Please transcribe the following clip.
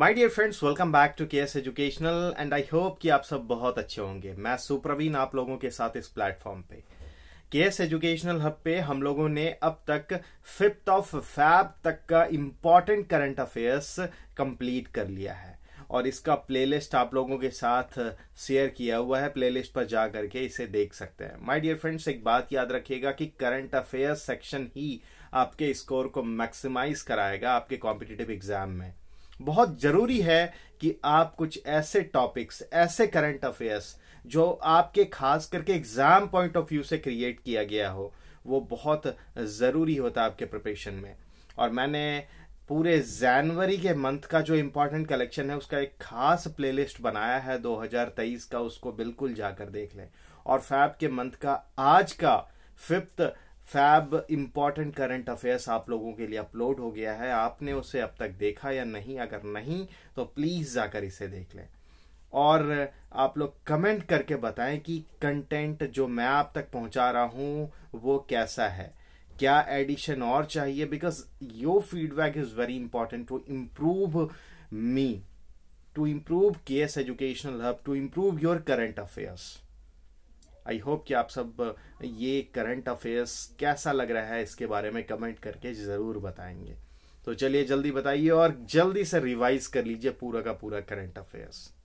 my dear friends welcome back to KS educational and I hope कि आप सब बहुत अच्छे होंगे मैं सुप्रवीण आप लोगों के साथ इस प्लेटफॉर्म पे केएस एजुकेशनल हब पे हम लोगों ने अब तक फिफ्थ ऑफ फैब तक का इम्पॉर्टेंट करंट अफेयर्स कंप्लीट कर लिया है और इसका प्लेलिस्ट आप लोगों के साथ शेयर किया हुआ है प्लेलिस्ट पर जा करके इसे देख सकते हैं माय डियर फ्रेंड्स एक बात याद रखिएगा कि करंट अफेयर्स सेक्शन ही आपके स्कोर को मैक्सिमाइज कराएगा आपके कॉम्पिटेटिव एग्जाम में बहुत ज़रूरी है कि आप कुछ ऐसे टॉपिक्स ऐसे करंट अफेयर्स जो आपके खास करके एग्ज़ाम पॉइंट ऑफ व्यू से क्रिएट किया गया हो वो बहुत ज़रूरी होता है आपके प्रिपरेशन में और मैंने पूरे जनवरी के मंथ का जो इम्पोर्टेंट कलेक्शन है उसका एक खास प्लेलिस्ट बनाया है 2023 का उसको बिल्कुल जाकर देख लें और फैब के मंथ का आज का fifth Feb important current affairs आप लोगों के लिए अपलोड हो गया है आपने उसे अब तक देखा या नहीं अगर नहीं तो प्लीज जाकर इसे देख लें और आप लोग कमेंट करके बताएं कि कंटेंट जो मैं आप तक पहुंचा रहा हूं वो कैसा है क्या एडिशन और चाहिए because your feedback is very important to improve me to improve K S educational hub to improve your current affairs I hope कि आप सब ये करंट अफेयर्स कैसा लग रहा है इसके बारे में कमेंट करके ज़रूर बताएंगे तो चलिए जल्दी बताइए और जल्दी से रिवाइज कर लीजिए पूरा का पूरा करंट अफेयर्स